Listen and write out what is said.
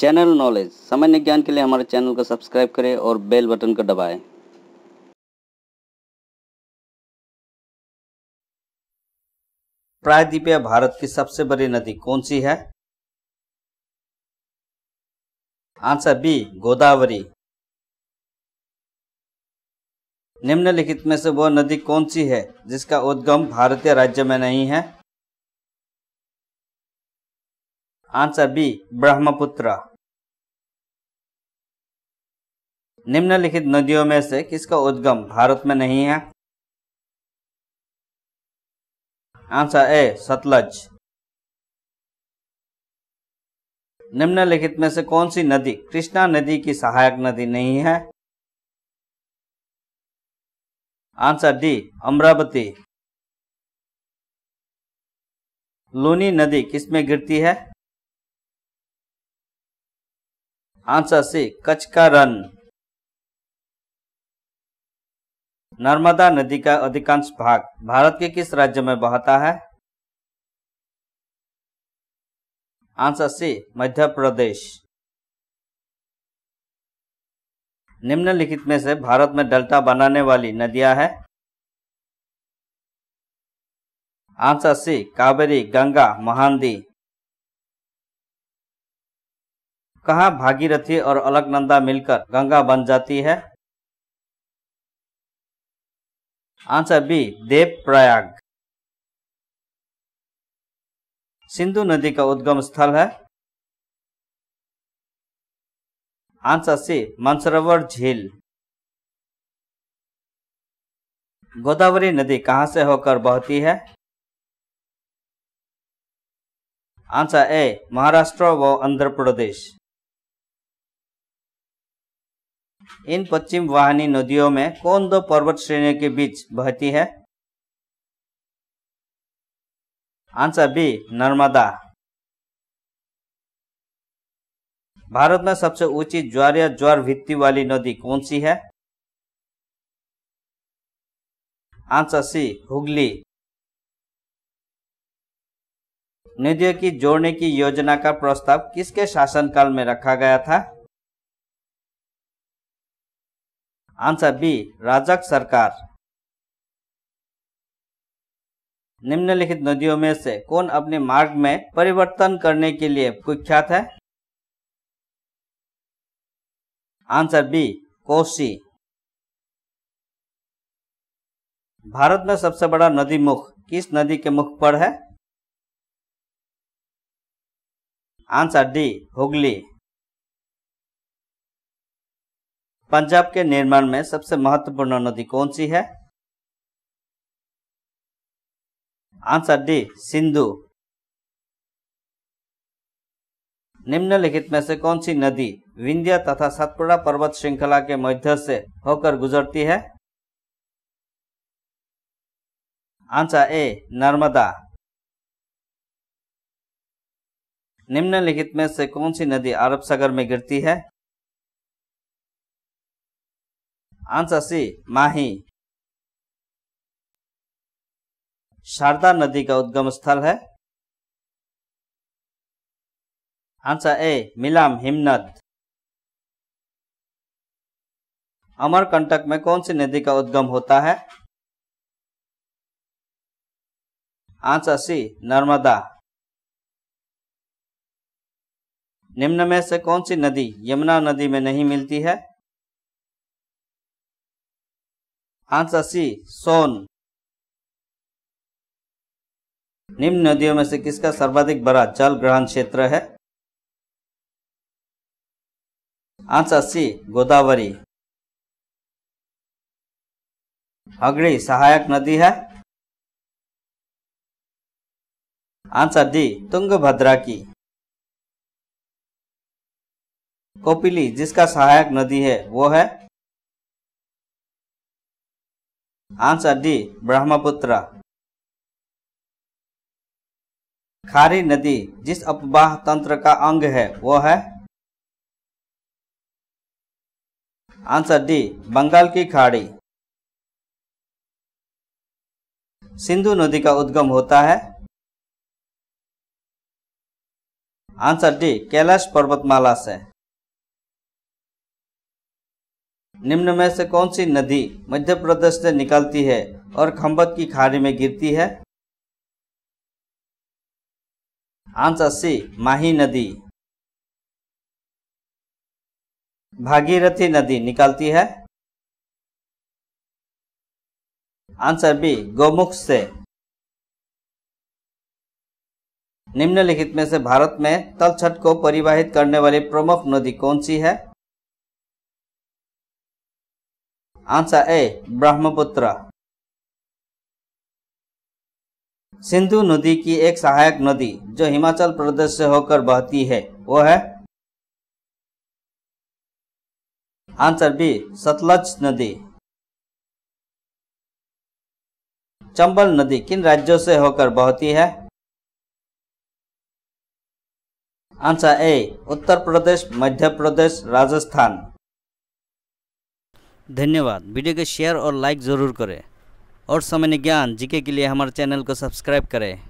General knowledge सामान्य ज्ञान के लिए हमारे चैनल को सब्सक्राइब करें और बेल बटन को दबाएं। प्रायद्वीपीय भारत की सबसे बड़ी नदी कौन सी है आंसर बी गोदावरी निम्नलिखित में से वह नदी कौन सी है जिसका उद्गम भारतीय राज्य में नहीं है आंसर बी ब्रह्मपुत्र निम्नलिखित नदियों में से किसका उद्गम भारत में नहीं है आंसर ए सतलज निम्नलिखित में से कौन सी नदी कृष्णा नदी की सहायक नदी नहीं है आंसर डी अमरावती लूनी नदी किसमें गिरती है आंसर सी कच्छ का रन नर्मदा नदी का अधिकांश भाग भारत के किस राज्य में बहता है आंसर सी मध्य प्रदेश निम्नलिखित में से भारत में डेल्टा बनाने वाली नदियां हैं आंसर सी कावेरी गंगा महानदी कहा भागीरथी और अलगनंदा मिलकर गंगा बन जाती है answer B Devprayag Sindhu नदी का उद्गम स्थल है आंसर सी मानसरोवर झील गोदावरी नदी कहां से होकर बहती है आंसर ए महाराष्ट्र व आंध्र प्रदेश इन पश्चिम वाहनी नदियों में कौन दो पर्वत श्रेणियों के बीच बहती है आंसर बी नर्मदा भारत में सबसे ऊंची ज्वार या ज्वार भित्ति वाली नदी कौन सी है आंसर सी हुगली नदियों की जोड़ने की योजना का प्रस्ताव किसके शासनकाल में रखा गया था आंसर बी राजक सरकार निम्नलिखित नदियों में से कौन अपने मार्ग में परिवर्तन करने के लिए कुख्यात है आंसर बी कोसी भारत में सबसे बड़ा नदी मुख किस नदी के मुख पर है आंसर डी हुगली पंजाब के निर्माण में सबसे महत्वपूर्ण नदी कौन सी है आंसर डी सिंधु निम्नलिखित में से कौन सी नदी विंध्य तथा सतपुड़ा पर्वत श्रृंखला के मध्य से होकर गुजरती है आंसर ए नर्मदा निम्नलिखित में से कौन सी नदी अरब सागर में गिरती है आंसर सी माही शारदा नदी का उद्गम स्थल है आंसर ए मिलाम हिमनद अमरकंटक में कौन सी नदी का उद्गम होता है आंसर सी नर्मदा निम्न में से कौन सी नदी यमुना नदी में नहीं मिलती है आंसर सी सोन निम्न नदियों में से किसका सर्वाधिक बड़ा जल ग्रहण क्षेत्र है आंसर सी गोदावरी अगड़ी सहायक नदी है आंसर डी तुंगभद्रा की कोपिली जिसका सहायक नदी है वो है आंसर डी ब्रह्मपुत्र खारी नदी जिस अपवाह तंत्र का अंग है वो है आंसर डी बंगाल की खाड़ी सिंधु नदी का उद्गम होता है आंसर डी कैलाश पर्वतमाला से निम्न में से कौन सी नदी मध्य प्रदेश से निकलती है और खम्बत की खाड़ी में गिरती है आंसर सी माही नदी भागीरथी नदी निकलती है आंसर बी गोमुख से निम्नलिखित में से भारत में तलछट को परिवाहित करने वाली प्रमुख नदी कौन सी है आंसर ए ब्रह्मपुत्र सिंधु नदी की एक सहायक नदी जो हिमाचल प्रदेश से होकर बहती है वो है आंसर बी सतलज नदी चंबल नदी किन राज्यों से होकर बहती है आंसर ए उत्तर प्रदेश मध्य प्रदेश राजस्थान धन्यवाद वीडियो के शेयर और लाइक ज़रूर करें और सामान्य ज्ञान जीके के लिए हमारे चैनल को सब्सक्राइब करें